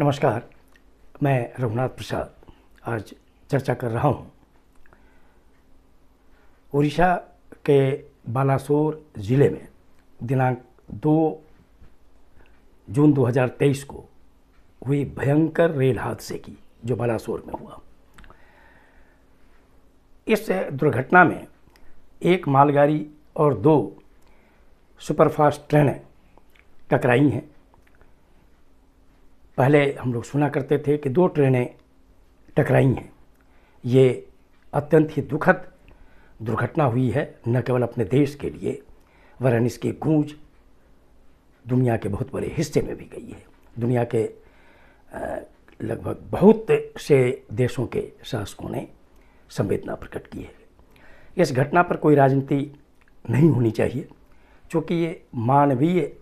नमस्कार मैं रघुनाथ प्रसाद आज चर्चा कर रहा हूँ उड़ीसा के बालासोर ज़िले में दिनांक दो जून 2023 को हुई भयंकर रेल हादसे की जो बालासोर में हुआ इस दुर्घटना में एक मालगाड़ी और दो सुपरफास्ट ट्रेनें टकराई हैं पहले हम लोग सुना करते थे कि दो ट्रेनें टकराई हैं ये अत्यंत ही दुखद दुर्घटना हुई है न केवल अपने देश के लिए वरन इसकी गूंज दुनिया के बहुत बड़े हिस्से में भी गई है दुनिया के लगभग बहुत से देशों के शासकों ने संवेदना प्रकट की है इस घटना पर कोई राजनीति नहीं होनी चाहिए क्योंकि ये मानवीय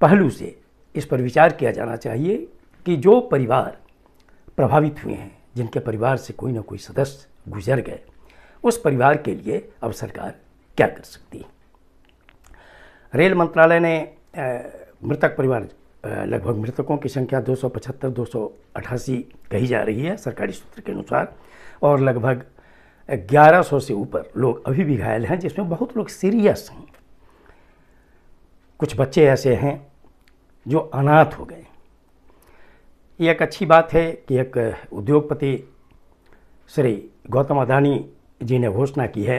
पहलू से इस पर विचार किया जाना चाहिए कि जो परिवार प्रभावित हुए हैं जिनके परिवार से कोई ना कोई सदस्य गुजर गए उस परिवार के लिए अब सरकार क्या कर सकती है रेल मंत्रालय ने मृतक परिवार लगभग मृतकों की संख्या 275 288 कही जा रही है सरकारी सूत्र के अनुसार और लगभग 1100 से ऊपर लोग अभी भी घायल हैं जिसमें बहुत लोग सीरियस हैं कुछ बच्चे ऐसे हैं जो अनाथ हो गए ये एक अच्छी बात है कि एक उद्योगपति श्री गौतम अदानी जी ने घोषणा की है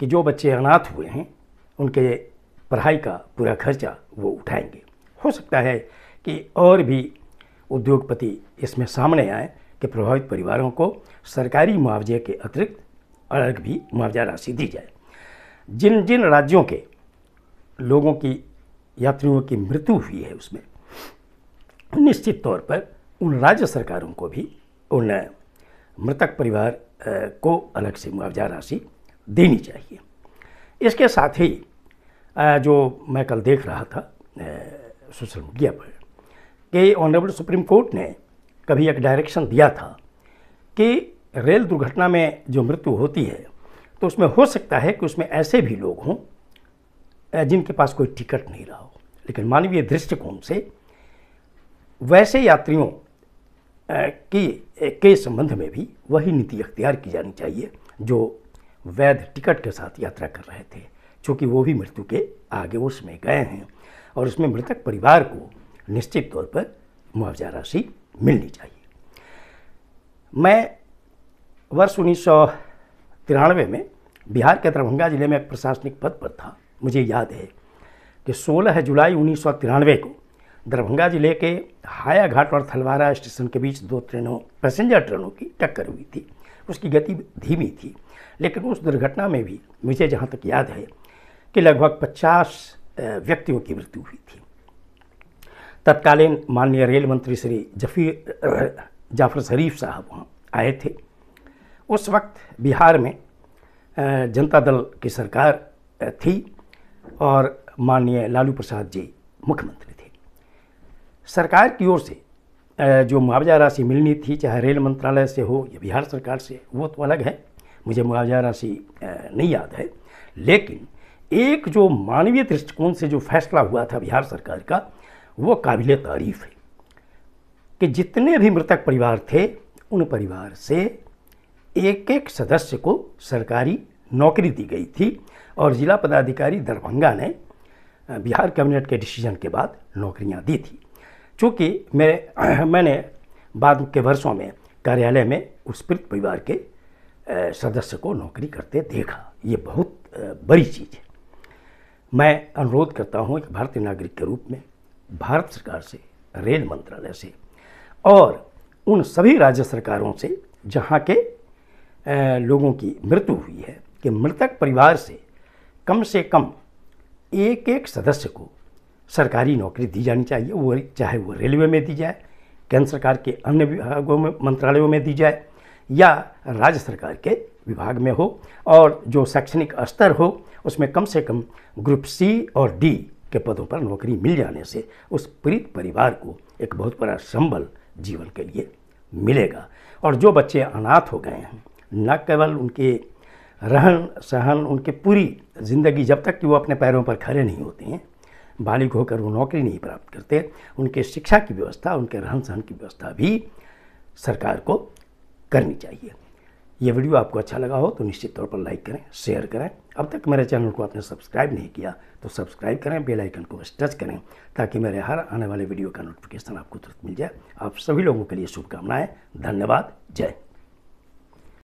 कि जो बच्चे अनाथ हुए हैं उनके पढ़ाई का पूरा खर्चा वो उठाएंगे हो सकता है कि और भी उद्योगपति इसमें सामने आए कि प्रभावित परिवारों को सरकारी मुआवजे के अतिरिक्त अलग भी मुआवजा राशि दी जाए जिन जिन राज्यों के लोगों की यात्रियों की मृत्यु हुई है उसमें निश्चित तौर पर उन राज्य सरकारों को भी उन मृतक परिवार को अलग से मुआवजा राशि देनी चाहिए इसके साथ ही जो मैं कल देख रहा था सोशल मीडिया पर कि ऑनरेबल सुप्रीम कोर्ट ने कभी एक डायरेक्शन दिया था कि रेल दुर्घटना में जो मृत्यु होती है तो उसमें हो सकता है कि उसमें ऐसे भी लोग हों जिनके पास कोई टिकट नहीं रहा हो लेकिन मानवीय दृष्टिकोण से वैसे यात्रियों की के संबंध में भी वही नीति अख्तियार की जानी चाहिए जो वैध टिकट के साथ यात्रा कर रहे थे चूँकि वो भी मृत्यु के आगे उसमें गए हैं और उसमें मृतक परिवार को निश्चित तौर पर मुआवजा राशि मिलनी चाहिए मैं वर्ष उन्नीस में बिहार के दरभंगा जिले में एक प्रशासनिक पद पर था मुझे याद है कि 16 जुलाई उन्नीस को दरभंगा जिले के हाया घाट और थलवारा स्टेशन के बीच दो ट्रेनों पैसेंजर ट्रेनों की टक्कर हुई थी उसकी गति धीमी थी लेकिन उस दुर्घटना में भी मुझे जहाँ तक याद है कि लगभग 50 व्यक्तियों की मृत्यु हुई थी तत्कालीन माननीय रेल मंत्री श्री जफीर जाफर शरीफ साहब वहाँ आए थे उस वक्त बिहार में जनता दल की सरकार थी और माननीय लालू प्रसाद जी मुख्यमंत्री सरकार की ओर से जो मुआवजा राशि मिलनी थी चाहे रेल मंत्रालय से हो या बिहार सरकार से वो तो अलग है मुझे मुआवजा राशि नहीं याद है लेकिन एक जो मानवीय दृष्टिकोण से जो फैसला हुआ था बिहार सरकार का वो काबिल तारीफ है कि जितने भी मृतक परिवार थे उन परिवार से एक एक सदस्य को सरकारी नौकरी दी गई थी और जिला पदाधिकारी दरभंगा ने बिहार कैबिनेट के डिसीजन के बाद नौकरियां दी थी चूँकि मैं मैंने बाद के वर्षों में कार्यालय में उस पीड़ित परिवार के सदस्य को नौकरी करते देखा ये बहुत बड़ी चीज़ है मैं अनुरोध करता हूँ एक भारतीय नागरिक के रूप में भारत सरकार से रेल मंत्रालय से और उन सभी राज्य सरकारों से जहाँ के लोगों की मृत्यु हुई है कि मृतक परिवार से कम से कम एक एक सदस्य को सरकारी नौकरी दी जानी चाहिए वो चाहे वो रेलवे में दी जाए केंद्र सरकार के अन्य विभागों में मंत्रालयों में दी जाए या राज्य सरकार के विभाग में हो और जो शैक्षणिक स्तर हो उसमें कम से कम ग्रुप सी और डी के पदों पर नौकरी मिल जाने से उस पीड़ित परिवार को एक बहुत बड़ा संबल जीवन के लिए मिलेगा और जो बच्चे अनाथ हो गए हैं न केवल उनके रहन सहन उनके पूरी ज़िंदगी जब तक कि वो अपने पैरों पर खड़े नहीं होते हैं बालिग होकर वो नौकरी नहीं प्राप्त करते उनके शिक्षा की व्यवस्था उनके रहन सहन की व्यवस्था भी सरकार को करनी चाहिए ये वीडियो आपको अच्छा लगा हो तो निश्चित तौर पर लाइक करें शेयर करें अब तक मेरे चैनल को आपने सब्सक्राइब नहीं किया तो सब्सक्राइब करें बेल आइकन को टच करें ताकि मेरे हर आने वाले वीडियो का नोटिफिकेशन आपको तुरंत मिल जाए आप सभी लोगों के लिए शुभकामनाएं धन्यवाद जय